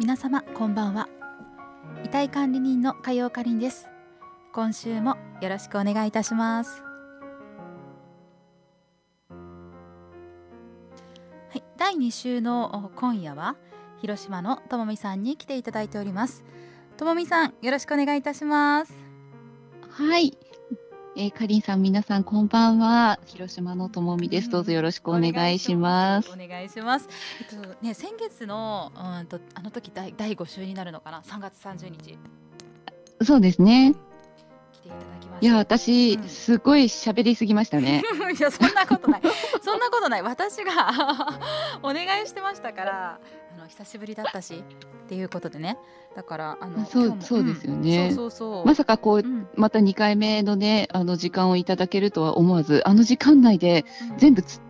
皆様こんばんは遺体管理人の加陽かりんです今週もよろしくお願いいたしますはい、第2週の今夜は広島のともみさんに来ていただいておりますともみさんよろしくお願いいたしますはいえー、かりんさん、皆さん、こんばんは。広島のともみです。どうぞよろしくお願いします。お願いします。えっと、ね、先月の、うんと、あの時、第、第五週になるのかな、三月三十日。そうですね。来ていただきました。いや、私、うん、すごい喋りすぎましたね。いや、そんなことない。そんなことない。私が お願いしてましたから。久しぶりだったしっていうことでねだからあのそうそうですよね、うん、そうそうそうまさかこう、うん、また2回目のねあの時間をいただけるとは思わずあの時間内で全部つ、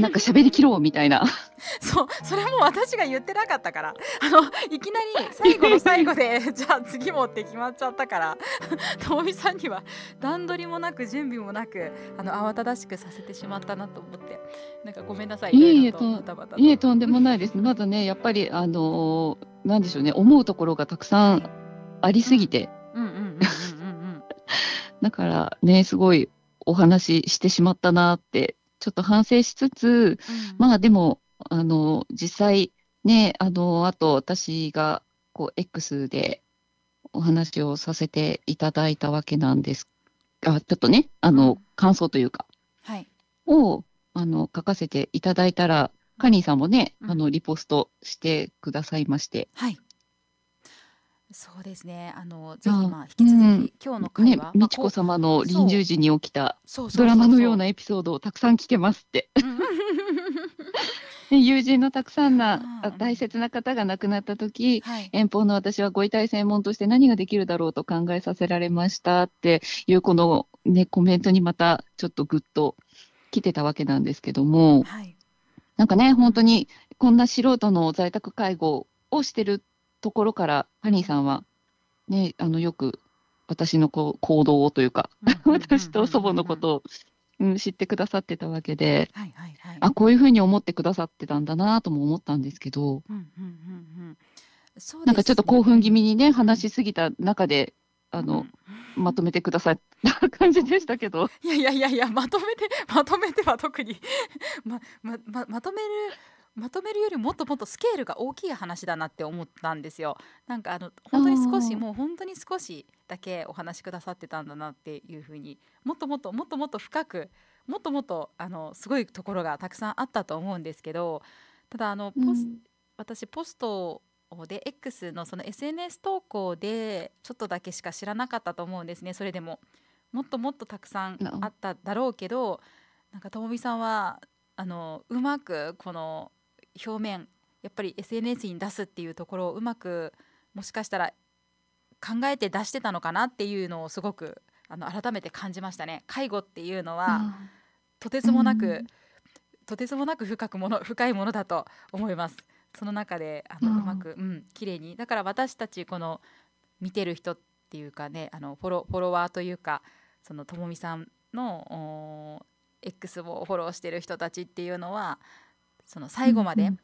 なんか喋りきろうみたいな そうそれも私が言ってなかったからあのいきなり最後の最後で じゃあ次もって決まっちゃったからともみさんには段取りもなく準備もなくあの慌ただしくさせてしまったなと思ってなんかごめんなさいいえいえとんでもないです まだねやっぱりあのー、なんでしょうね思うところがたくさんありすぎてだからねすごいお話ししてしまったなってちょっと反省しつつ、うん、まあでも、あの、実際、ね、あの、あと私が、こう、X でお話をさせていただいたわけなんですが、ちょっとね、あの、感想というか、はい、を、あの、書かせていただいたら、カニーさんもね、あの、リポストしてくださいまして、はい。そうですね。あの、ぜひ、あまあ、引きうん。今日の会ね、話、美智子様の臨終時に起きたドラマのようなエピソードをたくさん聞けますって。友人のたくさんな大切な方が亡くなった時はい。遠方の私はご遺体専門として何ができるだろうと考えさせられましたっていうこの、ね、コメントにまたちょっとぐっと来てたわけなんですけどもはい。なんかね本当にこんな素人の在宅介護をしてるところから、ハニーさんは、ね、あのよく私のこう行動をというか、私と祖母のことを、うん、知ってくださってたわけで、はいはいはい、あこういうふうに思ってくださってたんだなとも思ったんですけど、うんうんうんなんかちょっと興奮気味にね話しすぎた中であの、うん、まとめてくださった感じでしたけど。いやいやいやいや、まとめて、まとめては特に ま、ま、ま、まとめるまとめるよりもっともっとスケールが大きい話だなって思ったんですよ。なんかあの本当に少しもう本当に少しだけお話しくださってたんだなっていうふうにもっともっともっともっと深くもっともっとあのすごいところがたくさんあったと思うんですけどただあのポス、うん、私ポストで X のその SNS 投稿でちょっとだけしか知らなかったと思うんですねそれでももっともっとたくさんあっただろうけど、なんかともみさんはあのうまくこの表面やっぱり SNS に出すっていうところをうまくもしかしたら考えて出してたのかなっていうのをすごくあの改めて感じましたね。介護っていうのは、うん、とてつもなく、うん、とてつもなく深くもの深いものだと思います。その中であの、うん、うまく、うん、綺麗にだから私たちこの見てる人っていうかねあのフォロフォロワーというかそのともみさんの X をフォローしてる人たちっていうのはその最後まで、うんうん、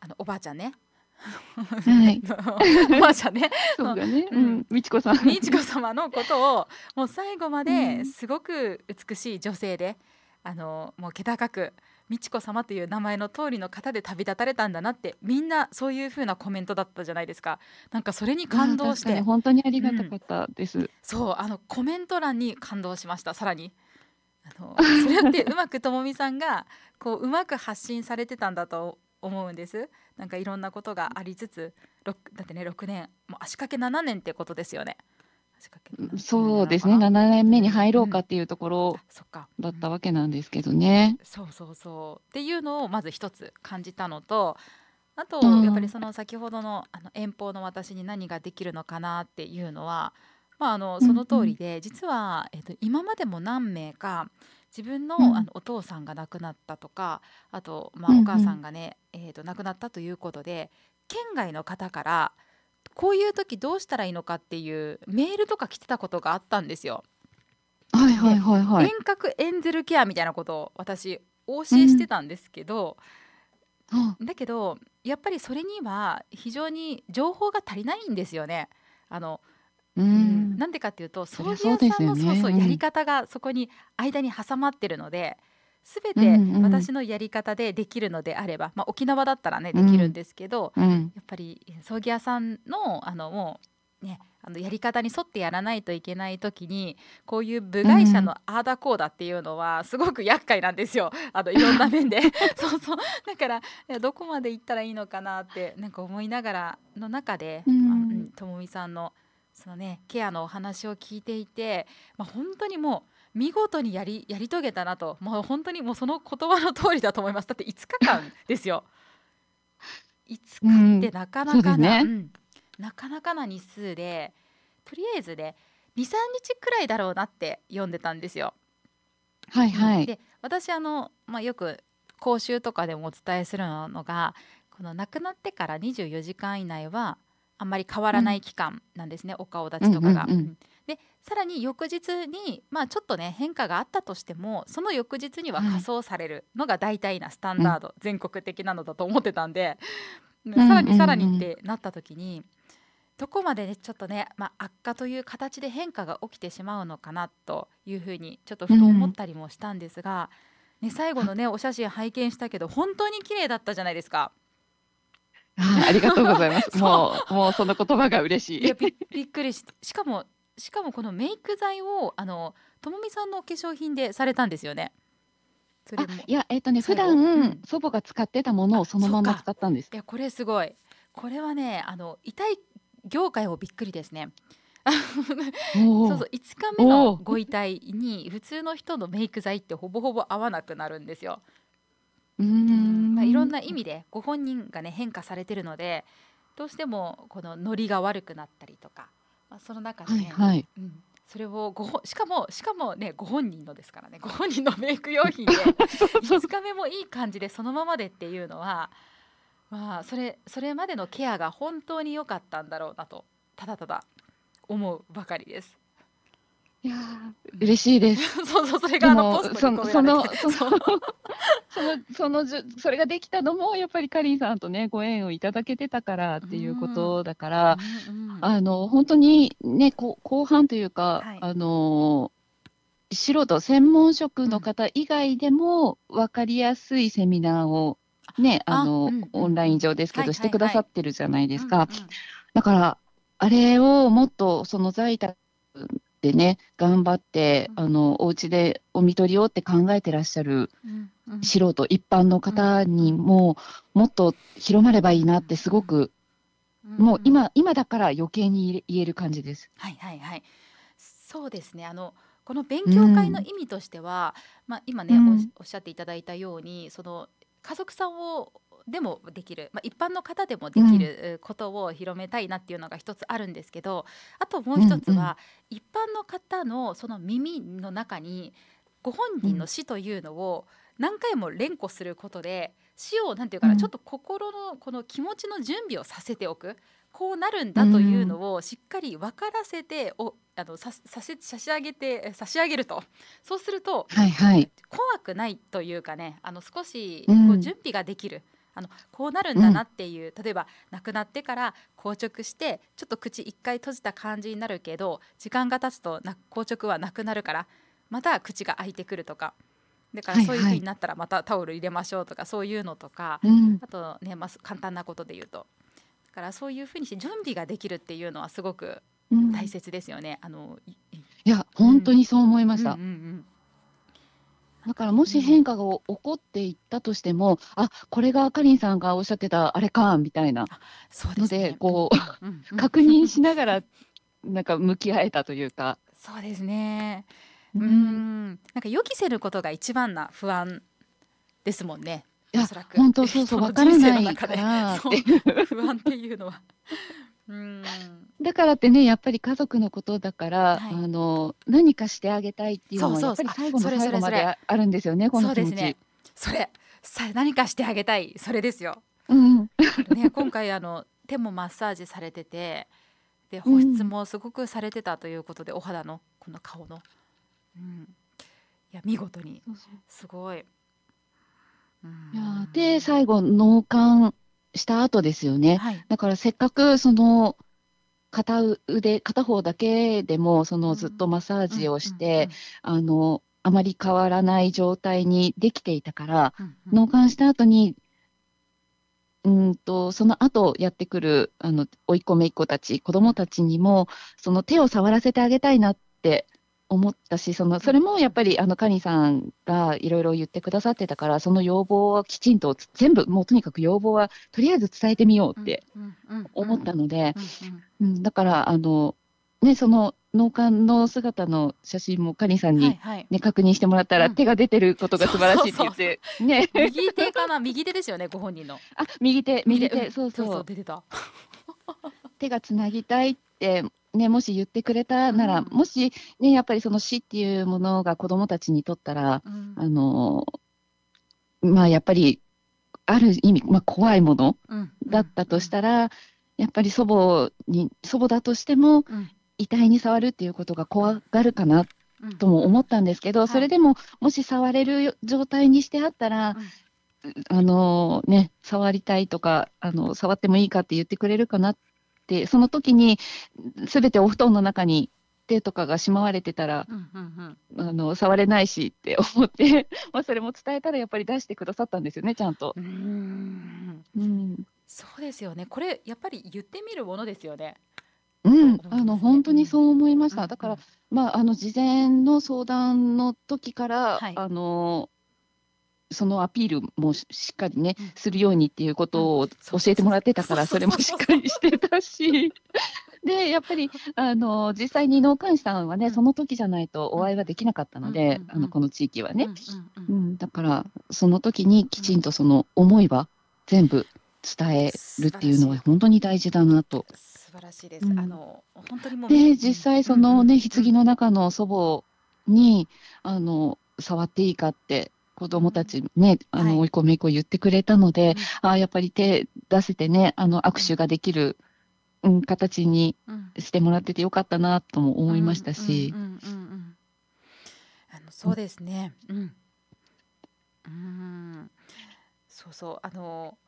あのおばあちゃんねはい、おばあちゃんね。そうだね。うん、美智子さん。美智子様のことをもう最後まですごく美しい女性で、あのもう気高く美智子様という名前の通りの方で旅立たれたんだなってみんなそういう風なコメントだったじゃないですか。なんかそれに感動して、本当にありがたかったです。うん、そうあのコメント欄に感動しました。さらに。あのそれってうまくともみさんがこううまく発信されてたんだと思うんですなんかいろんなことがありつつだってね6年もう足掛け7年ってことですよねそうですね7年目に入ろうかっていうところ、だったわけなんですけどね。そ、うん、そうそうそうっていうのをまず一つ感じたのとあと、やっぱりその先ほどのあの遠方の私に何ができるのかなっていうのはまあ、あのその通りで、うんうん、実は、えと、今までも何名か自分のうん、あのお父さんが亡くなったとかあと、まあ、お母さんがね、うんうん、えーと亡くなったということで県外の方からこういう時どうしたらいいのかっていうメールとか来てたことがあったんですよ。はいはいはいはい、遠隔エンゼルケアみたいなことを私お教えしてたんですけど、うん、だけどやっぱりそれには非常に情報が足りないんですよね。あのうん、なんでかっていうと葬儀屋さんのそうね。そううやり方がそこに間に挟まってるので全て私のやり方でできるのであれば、まあ、沖縄だったらねできるんですけどうん、やっぱり葬儀屋さんのあのもうねあのやり方に沿ってやらないといけない時にこういう部外者のああだこうだっていうのはすごく厄介なんですよあのいろんな面で そうそうだからいやどこまで行ったらいいのかなってなんか思いながらの中であともみさんのそのねケアのお話を聞いていて、まあ、本当にもう見事にやりやり遂げたなともう本当にもうその言葉の通りだと思いますだって5日間ですよ5 日ってなかなかな、うんねうん、なかなかな日数でとりあえずね23日くらいだろうなって読んでたんですよ。はいはい、で私あの、まあ、よく講習とかでもお伝えするのがこの亡くなってから24時間以内はあんまり変わらない期間なんですね、うん、お顔立ちとかが。うんうんうん、でさらに翌日に、まあ、ちょっとね変化があったとしてもその翌日には仮装されるのが大体なスタンダード、うん、全国的なのだと思ってたんで、うん、さらにさらにってなった時に。どこまで、ね、ちょっとね、まあ、悪化という形で変化が起きてしまうのかなというふうにちょっとふと思ったりもしたんですが、ね、最後のねお写真拝見したけど本当に綺麗だったじゃないですか。あ ありがとうございますもうもうその言葉が嬉しいいやびっくりししかもしかもこのメイク剤をあのともみさんのお化粧品でされたんですよねそれもいやえっ、ー、とね普段、うん、祖母が使ってたものをそのまま使ったんですいやこれすごいこれはねあの痛い業界をびっくりですね そうそう5日目のご遺体に普通の人のメイク剤ってほぼほぼ合わなくなるんですよ。うーんまあ、いろんな意味でご本人がね変化されてるのでどうしてもこのノリが悪くなったりとか、まあ、その中で、はいねはい。うん、それをごしかもしかもねご本人のですからねご本人のメイク用品で2 日目もいい感じでそのままでっていうのは、まあ、それそれまでのケアが本当に良かったんだろうなとただただ思うばかりです。や嬉しいです。そうそうそれがあのポストに込められてそのそのそのそのじそれができたのもやっぱりかりんさんとねご縁をいただけてたからっていうことだから、うんうん、あの本当にねこ後半というか、はい、あの素人専門職の方以外でも分かりやすいセミナーをね、あの、うんうん、オンライン上ですけど、してくださってるじゃないですか。うんうん、だから、あれをもっとその在宅ってね頑張ってあのお家でお見取りをって考えてらっしゃる素人一般の方にももっと広まればいいなってすごくもう今今だから余計に言える感じです。はいはいはい、そうですねあのこの勉強会の意味としては、うん、まあ、今ね、うん、おっしゃっていただいたようにその家族さんをでもできる、まあ、一般の方でもできることを広めたいなっていうのが一つあるんですけど、あともう一つは、一般の方のその耳の中にご本人の死というのを何回も連呼することで死をんていうかな、ちょっと心のこの気持ちの準備をさせておくこうなるんだというのをしっかり分からせておあのささせ差し上げて差し上げるとそうすると、はいはい、怖くないというかねあの少しこう準備ができる。うんあのこうなるんだなっていう、うん、例えば亡くなってから硬直してちょっと口一回閉じた感じになるけど時間が経つとな硬直はなくなるからまた口が開いてくるとか。だからそういう風になったらまたタオル入れましょうとかそういうのとか、あとね、まあ、簡単なことで言うとだからそういう風にして準備ができるっていうのはすごく大切ですよね。うん、あのいや本当にそう思いました。うんうんうんだからもし変化が起こっていったとしても、うん、あこれがかりんさんがおっしゃってたあれかみたいなので、こう、確認しながらなんか向き合えたというか。そうですねうん、なんか予期せることが一番な不安ですもんね。いや、本当そうそう、わからないから。不安っていうのは。うんだからってねやっぱり家族のことだから、はい、あの何かしてあげたいっていうのはやっぱり最後の最後まであるんですよねこの気持ち。それそれ、何かしてあげたいそれですよ。うん、ね今回あの手もマッサージされててで保湿もすごくされてたということで、うん、お肌のこの顔の、うん、いや見事にそそううすごい。うん、いやで最後脳幹した後ですよね。はい、だからせっかくその片腕片方だけでもそのずっとマッサージをして、あのあまり変わらない状態にできていたから、納棺した後にうんとその後やってくるあの追い込めっ子たち子どもたちにもその手を触らせてあげたいなって思ったし、そのそれもやっぱりあのカニさんがいろいろ言ってくださってたから、その要望をきちんと全部、もうとにかく要望はとりあえず伝えてみようって思ったので、だからあの、ね、その農家の姿の写真もカニさんにね、はい、確認してもらったら、手が出てることが素晴らしいって言って、ね、右手かな、右手ですよね、ご本人の。あ右手、右手、そうそう。手がつなぎたいってね、もし言ってくれたなら、うん、もし、ね、やっぱりその死っていうものが子どもたちにとったら、うん、あのまあ、やっぱりある意味、まあ、怖いものだったとしたら、やっぱり祖母に祖母だとしても、遺体に触るっていうことが怖がるかなとも思ったんですけど、それでも、もし触れる状態にしてあったら、あのね、触りたいとかあの触ってもいいかって言ってくれるかなっで、その時にすべてお布団の中に手とかがしまわれてたら、うんうんうん、あの触れないしって思って まあそれも伝えたらやっぱり出してくださったんですよねちゃんと。うんうんそうですよねこれやっぱり言ってみるものですよね。うん、あの本当にそう思いました。だから、まあ、あの事前の相談の時から、はい、あのそのアピールもしっかりね、するようにっていうことを教えてもらってたから、それもしっかりしてたし。で、やっぱり、あの、実際に農家さんはね、その時じゃないとお会いはできなかったので、あの、この地域はね。うん、だから、その時にきちんとその思いは全部伝えるっていうのは本当に大事だなと。素晴らしいです。うん、あの、本当にもう。で、実際そのね、棺の中の祖母に、あの、触っていいかって子供たちね、あの、追い込みこう言ってくれたので、ああ、やっぱり手出せてね、あの、握手ができる、うん、形にしてもらっててよかったなとも思いましたし。そうですね。うん。うん。そうそう。あの、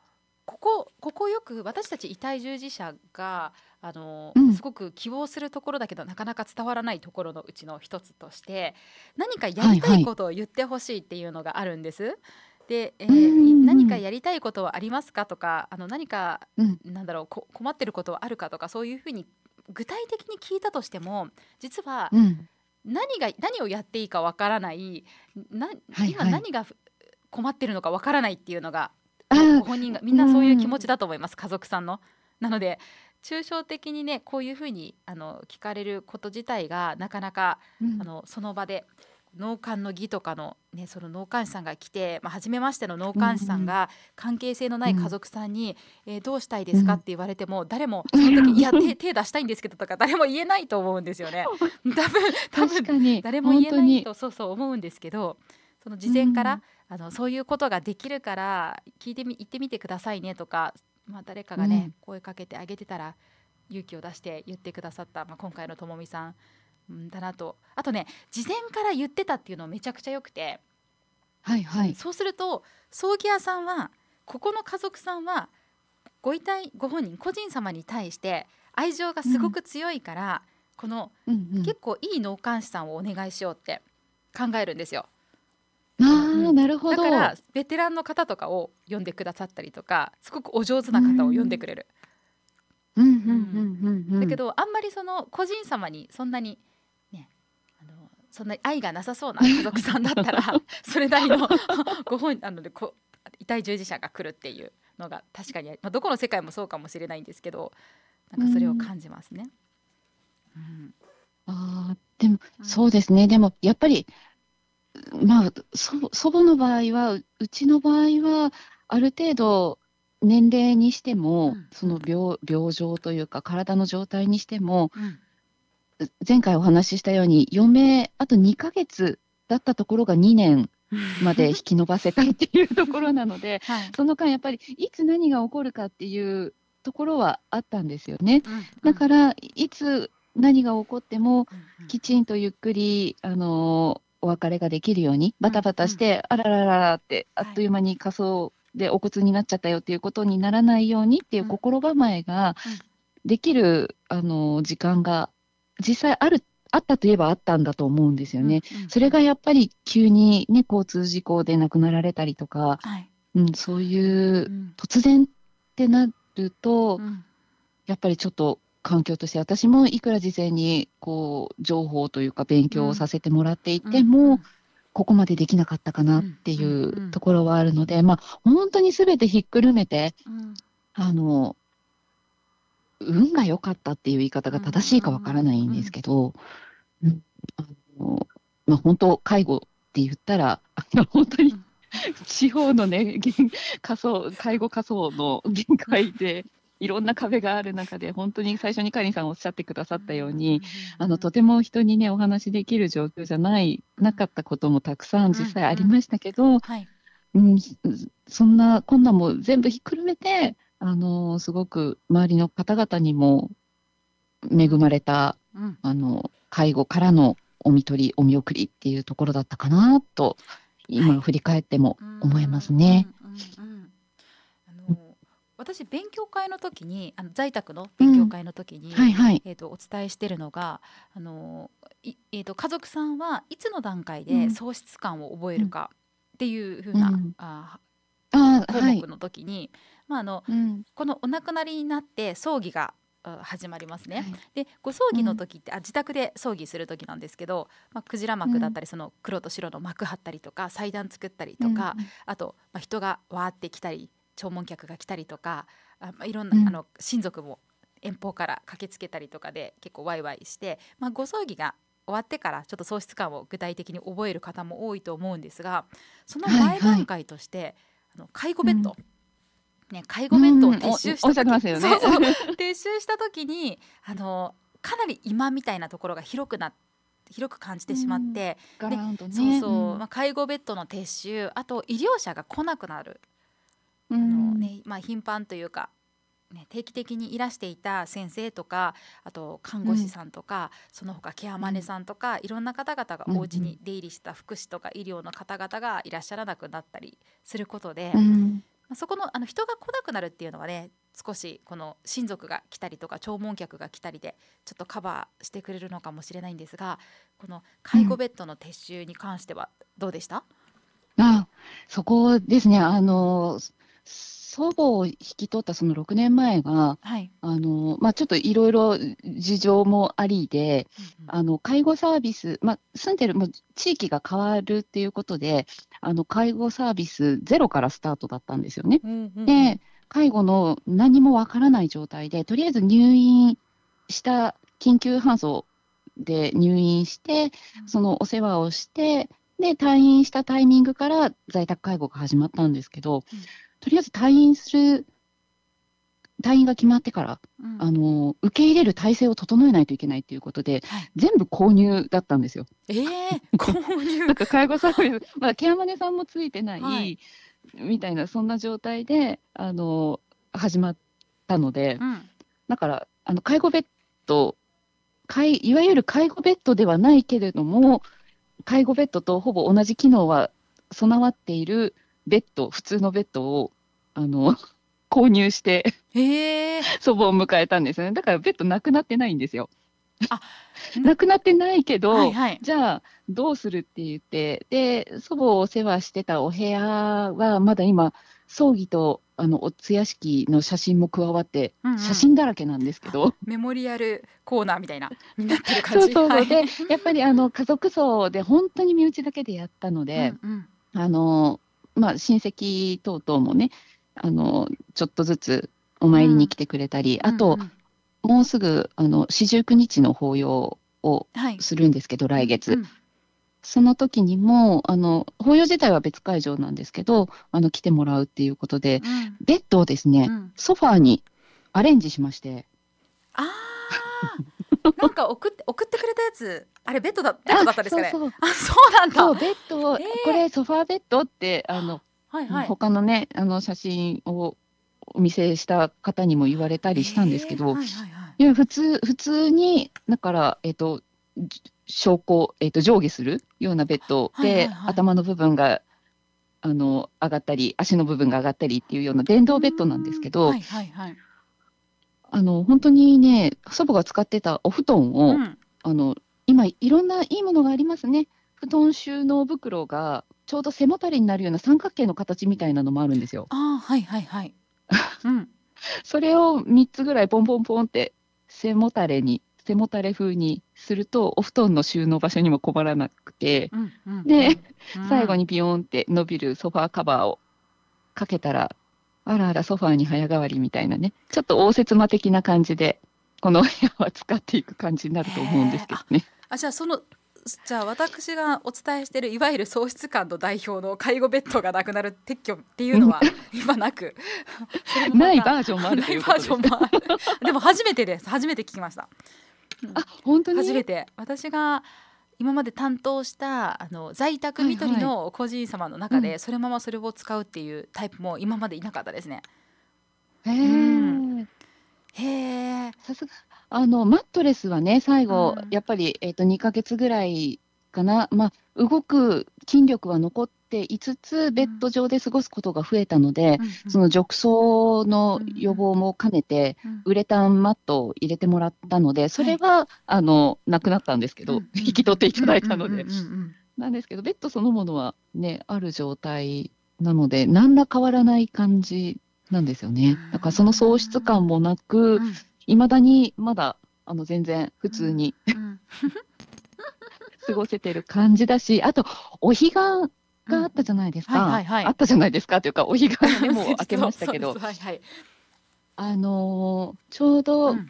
ここここよく私たち遺体従事者があの、うん、すごく希望するところだけどなかなか伝わらないところのうちの一つとして何かやりたいことを言ってほしいっていうのがあるんです。はいはいで、えー、何かやりたいことはありますかとかあの何か、うん、なんだろう困ってることはあるかとかそういうふうに具体的に聞いたとしても実は何が、うん、何をやっていいかわからないな今何が困ってるのかわからないっていうのがご本人がみんなそういう気持ちだと思います、うん、家族さんの。なので抽象的にねこういうふうにあの聞かれること自体がなかなか、うん、あのその場で納棺の儀とかの,、ね、その納棺師さんが来て、まあ、初めましての納棺師さんが関係性のない家族さんに「うん、えー、どうしたいですか?」って言われても誰もその時「いや 手手出したいんですけど」とか誰も言えないと思うんですよね。多分多分誰も言えないとそうそう思うんですけどその事前から、あのそういうことができるから聞いてみ行ってみてくださいねとか、まあ、誰かがね、うん、声かけてあげてたら勇気を出して言ってくださった、まあ、今回のともみさんだなとあとね事前から言ってたっていうのめちゃくちゃよくて、はいはい、そうすると葬儀屋さんはここの家族さんはご遺体ご本人個人様に対して愛情がすごく強いから、うん、この、うんうん、結構いい脳棺師さんをお願いしようって考えるんですよ。あなるほどだからベテランの方とかを読んでくださったりとかすごくお上手な方を読んでくれる。だけどあんまりその個人様にそんなにねあのそんな愛がなさそうな家族さんだったら それなりのご本人なのでこ遺体従事者が来るっていうのが確かに、まあ、どこの世界もそうかもしれないんですけどなんかそれを感じますね。うん、うん、あでもそうですねでもやっぱりまあ、祖母の場合はうちの場合はある程度年齢にしても、うん、その病病状というか体の状態にしても、うん、前回お話ししたように余命あと2ヶ月だったところが2年まで 引き延ばせたっていうところなので、はい、その間やっぱりいつ何が起こるかっていうところはあったんですよね。うんうん、だからいつ何が起こってもきちんとゆっくりあのお別れができるように、バタバタして、うんうん、あららららって、あっという間に仮装でお骨になっちゃったよっていうことにならないようにっていう心構えができる、あの時間が実際あるあったといえばあったんだと思うんですよね。うんうん、それがやっぱり急に、ね、交通事故で亡くなられたりとか、はい、うん、そういう突然ってなると、うん、やっぱりちょっと環境として私もいくら事前にこう情報というか勉強をさせてもらっていても、うん、ここまでできなかったかなっていうところはあるので、まあ、本当にすべてひっくるめて、あの運が良かったっていう言い方が正しいかわからないんですけど、うんまあ、本当介護って言ったらあの本当に地方のね仮想介護仮想の限界でいろんな壁がある中で本当に最初にカリンさんおっしゃってくださったように、あのとても人にねお話しできる状況じゃないなかったこともたくさん実際ありましたけど、うん、そんなこんなも全部ひっくるめてあのすごく周りの方々にも恵まれた、あの介護からのお見取りお見送りっていうところだったかなと今振り返っても思いますね。うん私勉強会の時にあの在宅の勉強会の時に、うんはいはい、えーと、お伝えしてるのがあのい、えーと、家族さんはいつの段階で喪失感を覚えるかっていうふうな、うん、あ項目の時に、はい、まああの、うん、このお亡くなりになって葬儀が始まりますね。はい、でご葬儀の時って、あ自宅で葬儀する時なんですけど、まあ、クジラ幕だったり、うん、その黒と白の幕張ったりとか祭壇作ったりとか、うん、あと、まあ、人がわーってきたり弔問客が来たりとかあ、まあ、いろんな、うん、あの親族も遠方から駆けつけたりとかで結構ワイワイして、まあ、ご葬儀が終わってからちょっと喪失感を具体的に覚える方も多いと思うんですがその前段階として、はいはい、あの介護ベッド、うん、ね、介護ベッドを撤収した時、うんね、撤収した時にあのかなり今みたいなところが広くなって。広く感じてしまって、うんね、そうそう、まあ、介護ベッドの撤収あと医療者が来なくなるあのねまあ、頻繁というか、ね、定期的にいらしていた先生とかあと看護師さんとか、うん、その他ケアマネさんとか、うん、いろんな方々がお家に出入りした福祉とか医療の方々がいらっしゃらなくなったりすることで、うん、まあ、そこのあの人が来なくなるっていうのはね少しこの親族が来たりとか弔問客が来たりでちょっとカバーしてくれるのかもしれないんですがこの介護ベッドの撤収に関してはどうでした、あそこですねあの祖母を引き取ったその6年前が、はい、あのまあ、ちょっといろいろ事情もありで、うん、あの介護サービス、まあ、住んでるもう地域が変わるっていうことであの介護サービスゼロからスタートだったんですよね。うんうん、で介護の何もわからない状態でとりあえず入院した緊急搬送で入院して、そのお世話をしてで退院したタイミングから在宅介護が始まったんですけど。うんとりあえず退院する退院が決まってから、うん、あの受け入れる体制を整えないといけないということで、はい、全部購入だったんですよ。えー、購入なんか介護サービス、まあ、ケアマネさんもついてない、はい、みたいなそんな状態であの始まったので、うん、だからあの介護ベッドいわゆる介護ベッドではないけれども介護ベッドとほぼ同じ機能は備わっているベッド、普通のベッドを、あの、購入して、祖母を迎えたんですね。だからベッドなくなってないんですよ。あ なくなってないけど、はいはい、じゃあどうするって言ってで祖母をお世話してたお部屋はまだ今葬儀とあのお通夜式の写真も加わって、うんうん、写真だらけなんですけどメモリアルコーナーみたいなそうそうでやっぱりあの家族葬で本当に身内だけでやったので、うんうん、あのまあ、親戚等々もねあのちょっとずつお参りに来てくれたり、うん、あと、うんうん、もうすぐあの四十九日の法要をするんですけど、はい、来月、うん、その時にもあの法要自体は別会場なんですけどあの来てもらうっていうことで、うん、ベッドをですね、ソファーにアレンジしまして。あなんか送って送ってくれたやつあれベッドだベッドだったですかねそうあそうなんだベッドえー、これソファーベッドってあの、はいはい、他のねあの写真をお見せした方にも言われたりしたんですけど、えーはいはいはい、いや普通普通にだからえっ、ー、と昇降、えーと、と上下するようなベッドで、はいはいはい、頭の部分があの上がったり足の部分が上がったりっていうような電動ベッドなんですけど、はいはいはい、あの本当にね祖母が使ってたお布団を、うん、あの今いろんないいものがありますね布団収納袋がちょうど背もたれになるような三角形の形みたいなのもあるんですよ。あはいはいはい。うん、それを3つぐらいポンポンポンって背もたれに背もたれ風にするとお布団の収納場所にも困らなくて、うんうん、で、うん、最後にビヨンって伸びるソファーカバーをかけたらあらあらソファーに早変わりみたいなね、ちょっと応接間的な感じで、この部屋は使っていく感じになると思うんですけどね。あじゃあそのじゃあ私がお伝えしているいわゆる喪失感の代表の介護ベッドがなくなる撤去っていうのは今なく ないバージョンもあるないバージョンもあるでも初めてです初めて聞きましたあ本当に初めて私が今まで担当したあの在宅みとりの個人様の中で、それままそれを使うっていうタイプも今までいなかったですね。へえ、うん。へえ。さすがあのマットレスはね最後、うん、やっぱりえっ、ー、と二ヶ月ぐらいかな、まあ、動く筋力は残っていつつ、ベッド上で過ごすことが増えたので、うん、その褥瘡の予防も兼ねて、ウレタンマットを入れてもらったので、それは、はい、あのなくなったんですけど、うん、引き取っていただいたので。なんですけど、ベッドそのものは、ね、ある状態なので、何ら変わらない感じなんですよね。だからその喪失感もなく、いまだにまだあの全然普通に過ごせてる感じだし、あと、お彼岸があったじゃないですか。あったじゃないですかというか、お彼岸でも開けましたけど、はいはい、あのー、ちょうど、うん、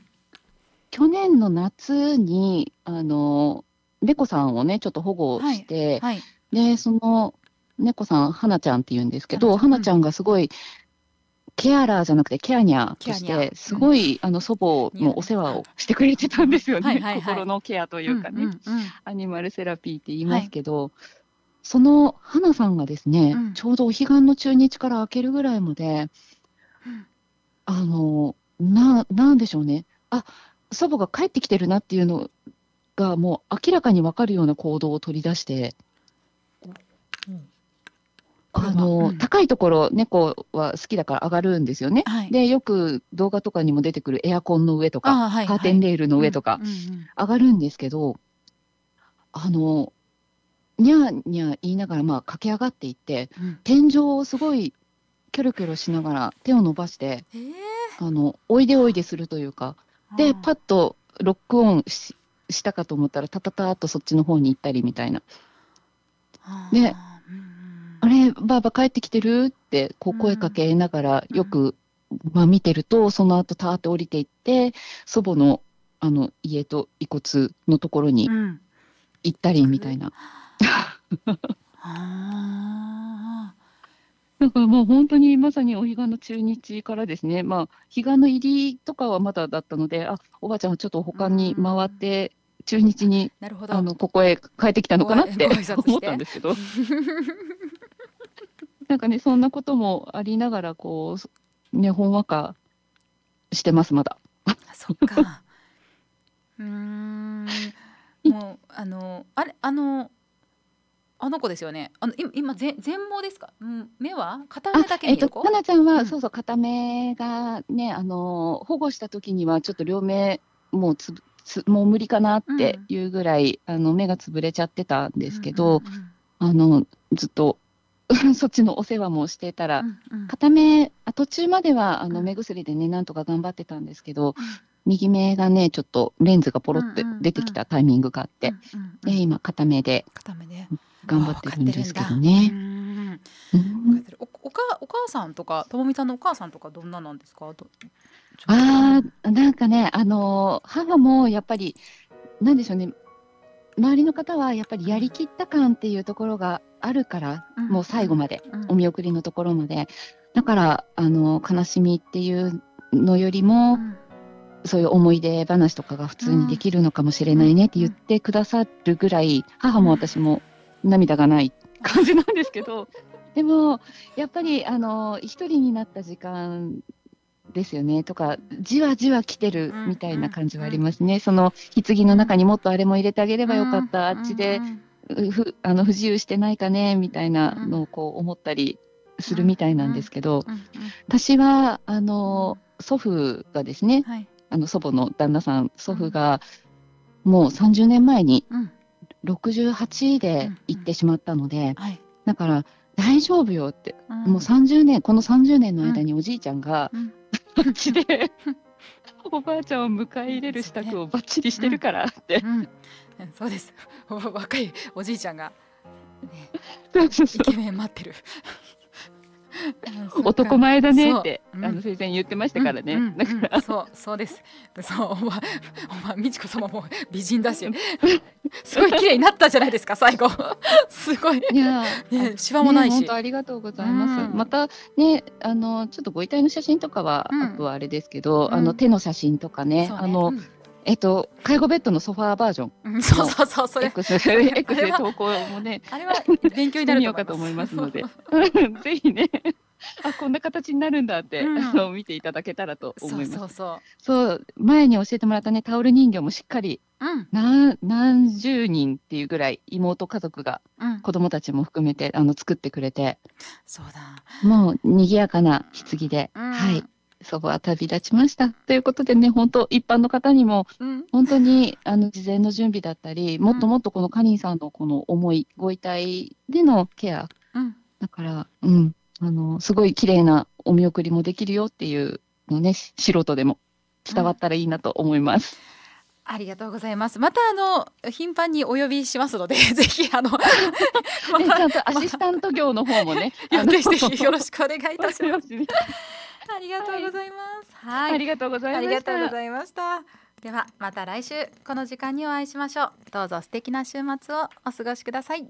去年の夏に、あのー、猫さんをね、ちょっと保護して、はいはい、で、その、猫さん、はなちゃんって言うんですけど、はなちゃんがすごいケアラーじゃなくてケアニャとしてすごい、うん、あの祖母のお世話をしてくれてたんですよね、はいはいはい、心のケアというかね、うんうんうん、アニマルセラピーって言いますけど、はい、その花さんがですね、うん、ちょうどお彼岸の中日から明けるぐらいまで、あのななんでしょうねあ祖母が帰ってきてるなっていうのがもう明らかに分かるような行動を取り出して。あの、うん、高いところ猫は好きだから上がるんですよね、はい、でよく動画とかにも出てくるエアコンの上とか、はい、カーテンレールの上とか上がるんですけど、あのにゃーにゃー言いながらまあ駆け上がっていって、うん、天井をすごいキョロキョロしながら手を伸ばして、えー、あのおいでおいでするというかでパッとロックオンしたかと思ったらたたたっとそっちの方に行ったりみたいな。でばあば帰ってきてるってこう声かけながら、よく、まあ、見てると、その後たーって降りていって、祖母のあの家と遺骨のところに行ったりみたいな。うあだからもう本当にまさにお彼岸の中日からですね、まあ、彼岸の入りとかはまだだったので、あおばあちゃんはちょっと他に回って、中日に、あのここへ帰ってきたのかなって思ったんですけど。なんかね、そんなこともありながら、こう、ね、ほんわかしてます、まだ。そっか。うん。もう、あの、あれ、あの、あの子ですよね。あの今全全盲ですか。うん、目は片目だけえっとかなちゃんは、うん、そうそう片目がねあの保護した時にはちょっと両目もうつつもう無理かなっていうぐらい、うん、あの目が潰れちゃってたんですけど、うんうんうん、あのずっと そっちのお世話もしてたら、うんうん、片目あ、途中まではあの目薬でね、なんとか頑張ってたんですけど、うん、右目がね、ちょっとレンズがポロって出てきたタイミングがあって、で今、片目で頑張ってるんですけどね。おおお母さんとか、ともみさんのお母さんとか、どんななんですかあなんかね、あの母もやっぱり、なんでしょうね、周りの方はやっぱりやりきった感っていうところがあるから、うん、もう最後まで、うん、お見送りのところまでだからあの悲しみっていうのよりも、うん、そういう思い出話とかが普通にできるのかもしれないねって言ってくださるぐらい、母も私も涙がない感じなんですけど。でもやっぱりあの一人になった時間ですよねとかじわじわ来てるみたいな感じはありますね、その棺の中にもっとあれも入れてあげればよかった、あっちでふあの不自由してないかねみたいなのをこう思ったりするみたいなんですけど、私はあの祖父がですね、はい、あの祖母の旦那さん祖父がもう30年前に68で行ってしまったので、だから大丈夫よって、もう30年この30年の間におじいちゃんが感じで おばあちゃんを迎え入れる支度をばっちりしてるからって、うんうんうん、そうです若いおじいちゃんが、ね、イケメン待ってる男前だねって、うん、あの先生に言ってましたからね、だから、そうそうですそうお前お美智子様も美人だし すごい綺麗になったじゃないですか最後すごいいや、ね、シワもないし、本当ありがとうございます、またねあのちょっとご遺体の写真とかは、あとはあれですけど、あの手の写真とかね、ねあの、えっと、介護ベッドのソファーバージョン、そうそうそう、それ。X, X で投稿もね。あれは勉強になるかと思いますので。ぜひね。あこんな形になるんだって、うん、あの見ていただけたらと思います。そうそうそう前に教えてもらったねタオル人形もしっかり、うん、何十人っていうぐらい妹家族が、うん、子供たちも含めてあの作ってくれてそうだもう賑やかな棺で、はい祖母は旅立ちましたということでね、本当、一般の方にも、本当にあの事前の準備だったり、もっともっとこのカリンさんのこの思い、ご遺体でのケア、うん、だから、うん、あのすごい綺麗なお見送りもできるよっていうのね、素人でも伝わったらいいなと思います。うんありがとうございます。またあの頻繁にお呼びしますので、ぜひあの ね、ちゃんとアシスタント業の方もね、ぜひぜひよろしくお願いいたします。ありがとうございます。はい、ありがとうございました。ありがとうございました。ではまた来週この時間にお会いしましょう。どうぞ素敵な週末をお過ごしください。